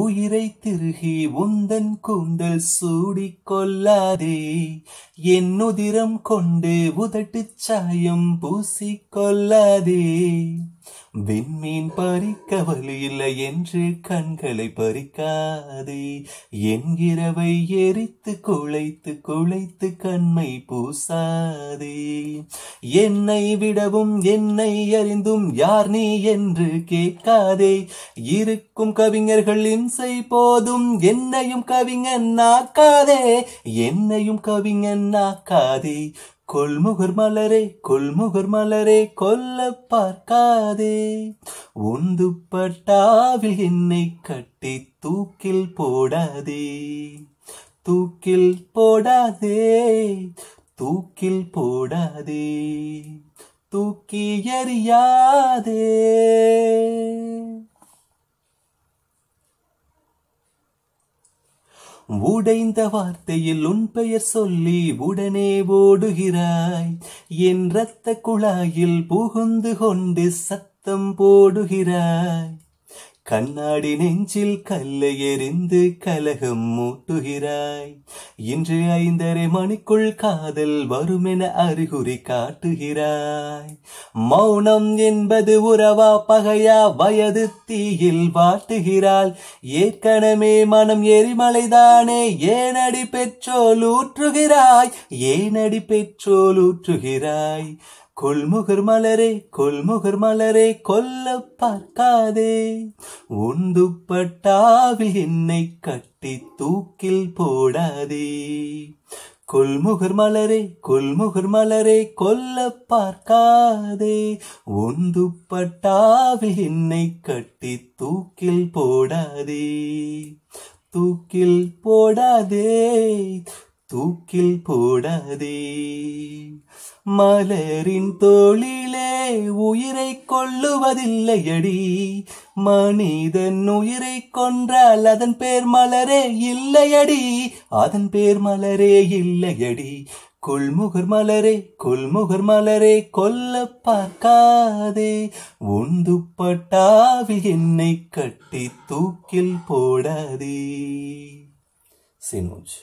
உயிரை திருகி உந்தன் கூந்தல் சூடிக் கொள்ளாதே என்னுதிரம் கொண்டு உதட்டு சாயம் பூசிக்கொள்ளாதே விண்மீன் பறிக்க இல்லை என்று கண்களை பறிக்காதே என்கிறவை எரித்து குழைத்து குழைத்து கண்மை பூசாதே என்னை விடவும் என்னை அறிந்தும் யார் நீ என்று கேட்காதே இருக்கும் கவிஞர்கள் இம்சை போதும் என்னையும் கவிஞன் ஆக்காதே என்னையும் கவிஞன் பெண்ணாக்காதே கொள்முகர் மலரே கொள்முகர் மலரே கொல்ல பார்க்காதே ஒந்து பட்டாவில் என்னை கட்டி தூக்கில் போடாதே தூக்கில் போடாதே தூக்கில் போடாதே தூக்கி எறியாதே உடைந்த வார்த்தையில் உன் பெயர் சொல்லி உடனே ஓடுகிறாய் என் இரத்த குழாயில் புகுந்து கொண்டு சத்தம் போடுகிறாய் கண்ணாடி நெஞ்சில் கல்லை எறிந்து கலகம் மூட்டுகிறாய் இன்று ஐந்தரை மணிக்குள் காதல் வருமென அறிகுறி காட்டுகிறாய் மௌனம் என்பது உறவா பகையா வயது தீயில் வாட்டுகிறாள் ஏற்கனவே மனம் எரிமலைதானே ஏனடி பெற்றோல் ஊற்றுகிறாய் ஏனடி பெற்றோல் ஊற்றுகிறாய் கொள்முகர் மலரே கொள்முகர் மலரே கொல்ல பார்க்காதே உந்துப்பட்டாவில் என்னை கட்டி தூக்கில் போடாதே கொள்முகர் மலரே கொள்முகர் மலரே கொல்ல பார்க்காதே ஒந்துப்பட்டாவில் என்னை கட்டி தூக்கில் போடாதே தூக்கில் போடாதே தூக்கில் போடாதே மலரின் தோளிலே உயிரை கொள்ளுவதில்லையடி மனிதன் உயிரை கொன்றால் அதன் பேர் மலரே இல்லையடி அதன் பேர் மலரே இல்லையடி கொள்முகர் மலரே கொள்முகர் மலரே கொல்ல பார்க்காதே உந்துப்பட்டாவில் என்னை கட்டி தூக்கில் போடாதே சினோஜ்